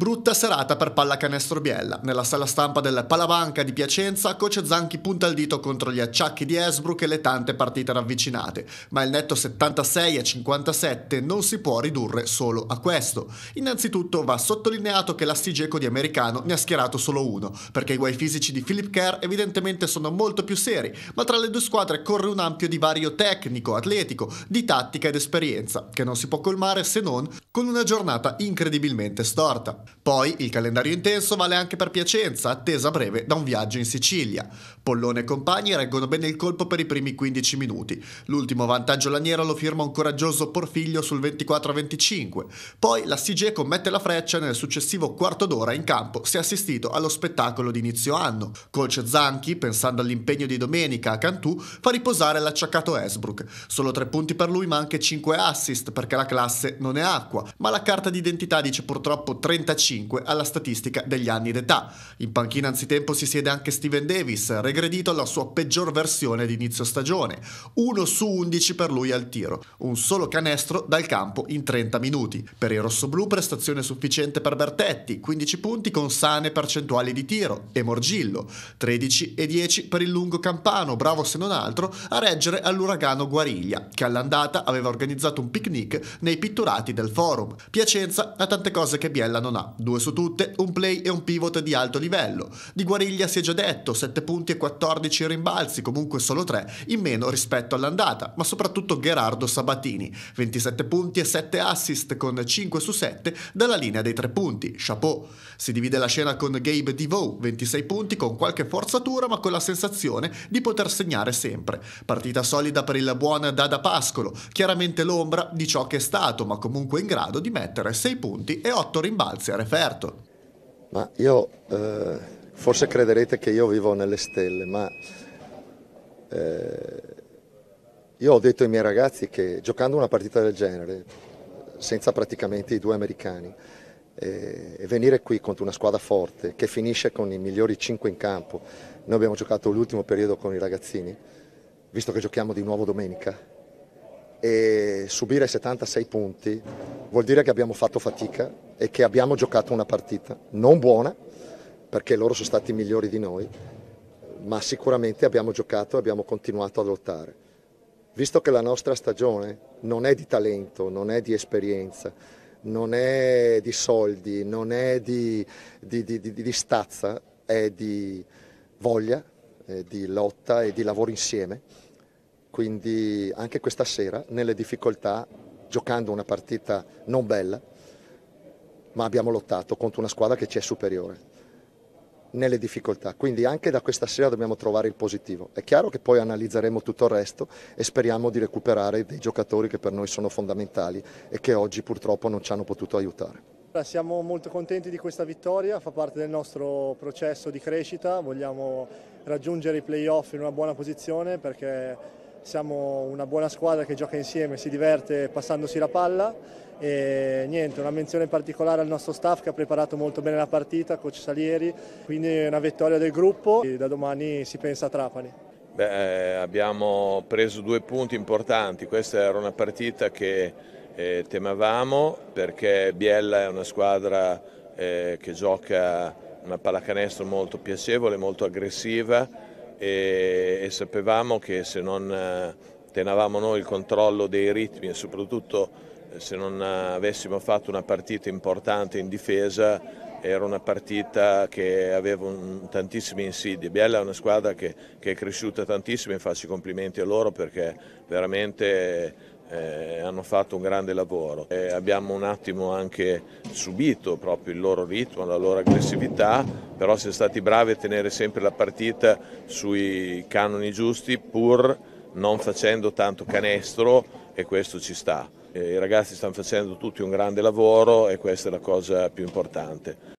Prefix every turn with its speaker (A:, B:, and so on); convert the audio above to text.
A: Brutta serata per pallacanestro Biella. Nella sala stampa del Palavanca di Piacenza, coach Zanchi punta il dito contro gli acciacchi di Esbrook e le tante partite ravvicinate, ma il netto 76 a 57 non si può ridurre solo a questo. Innanzitutto va sottolineato che l'astigeco di americano ne ha schierato solo uno, perché i guai fisici di Philip Kerr evidentemente sono molto più seri, ma tra le due squadre corre un ampio divario tecnico, atletico, di tattica ed esperienza, che non si può colmare se non con una giornata incredibilmente storta. Poi il calendario intenso vale anche per Piacenza, attesa breve da un viaggio in Sicilia. Pollone e compagni reggono bene il colpo per i primi 15 minuti. L'ultimo vantaggio laniero lo firma un coraggioso Porfiglio sul 24-25. Poi la CG commette la freccia e nel successivo quarto d'ora in campo si è assistito allo spettacolo di inizio anno. Coach Zanchi, pensando all'impegno di domenica a Cantù, fa riposare l'acciaccato Esbrook. Solo tre punti per lui ma anche 5 assist perché la classe non è acqua, ma la carta d'identità dice purtroppo 30 35 alla statistica degli anni d'età. In panchina anzitempo si siede anche Steven Davis, regredito alla sua peggior versione di inizio stagione, 1 su 11 per lui al tiro, un solo canestro dal campo in 30 minuti. Per il rossoblù prestazione sufficiente per Bertetti, 15 punti con sane percentuali di tiro e Morgillo, 13 e 10 per il lungo Campano, bravo se non altro a reggere all'uragano Guariglia, che all'andata aveva organizzato un picnic nei pitturati del forum. Piacenza ha tante cose che Biella non ha ma due su tutte, un play e un pivot di alto livello. Di Guariglia si è già detto, 7 punti e 14 rimbalzi, comunque solo 3 in meno rispetto all'andata, ma soprattutto Gerardo Sabatini, 27 punti e 7 assist con 5 su 7 dalla linea dei 3 punti, chapeau. Si divide la scena con Gabe DeVoe, 26 punti con qualche forzatura ma con la sensazione di poter segnare sempre. Partita solida per il buon Dada Pascolo, chiaramente l'ombra di ciò che è stato, ma comunque in grado di mettere 6 punti e 8 rimbalzi si è referto.
B: Ma io, eh, forse crederete che io vivo nelle stelle, ma eh, io ho detto ai miei ragazzi che giocando una partita del genere, senza praticamente i due americani, eh, e venire qui contro una squadra forte che finisce con i migliori 5 in campo, noi abbiamo giocato l'ultimo periodo con i ragazzini, visto che giochiamo di nuovo domenica, e subire 76 punti vuol dire che abbiamo fatto fatica e che abbiamo giocato una partita non buona perché loro sono stati migliori di noi, ma sicuramente abbiamo giocato e abbiamo continuato a lottare. Visto che la nostra stagione non è di talento, non è di esperienza, non è di soldi, non è di, di, di, di stazza, è di voglia, di lotta e di lavoro insieme quindi anche questa sera, nelle difficoltà, giocando una partita non bella, ma abbiamo lottato contro una squadra che ci è superiore nelle difficoltà, quindi anche da questa sera dobbiamo trovare il positivo. È chiaro che poi analizzeremo tutto il resto e speriamo di recuperare dei giocatori che per noi sono fondamentali e che oggi purtroppo non ci hanno potuto aiutare.
C: Siamo molto contenti di questa vittoria, fa parte del nostro processo di crescita, vogliamo raggiungere i playoff in una buona posizione perché siamo una buona squadra che gioca insieme, si diverte passandosi la palla e niente, una menzione particolare al nostro staff che ha preparato molto bene la partita, coach Salieri, quindi una vittoria del gruppo e da domani si pensa a Trapani.
D: Beh, eh, abbiamo preso due punti importanti, questa era una partita che eh, temevamo perché Biella è una squadra eh, che gioca una pallacanestro molto piacevole, molto aggressiva e, e sapevamo che se non eh, tenavamo noi il controllo dei ritmi e soprattutto se non avessimo fatto una partita importante in difesa era una partita che aveva un, tantissime insidie. Biella è una squadra che, che, è cresciuta tantissimo e faccio i complimenti a loro perché veramente eh, hanno fatto un grande lavoro. E abbiamo un attimo anche subito proprio il loro ritmo, la loro aggressività, però siamo stati bravi a tenere sempre la partita sui canoni giusti pur non facendo tanto canestro e questo ci sta. Eh, I ragazzi stanno facendo tutti un grande lavoro e questa è la cosa più importante.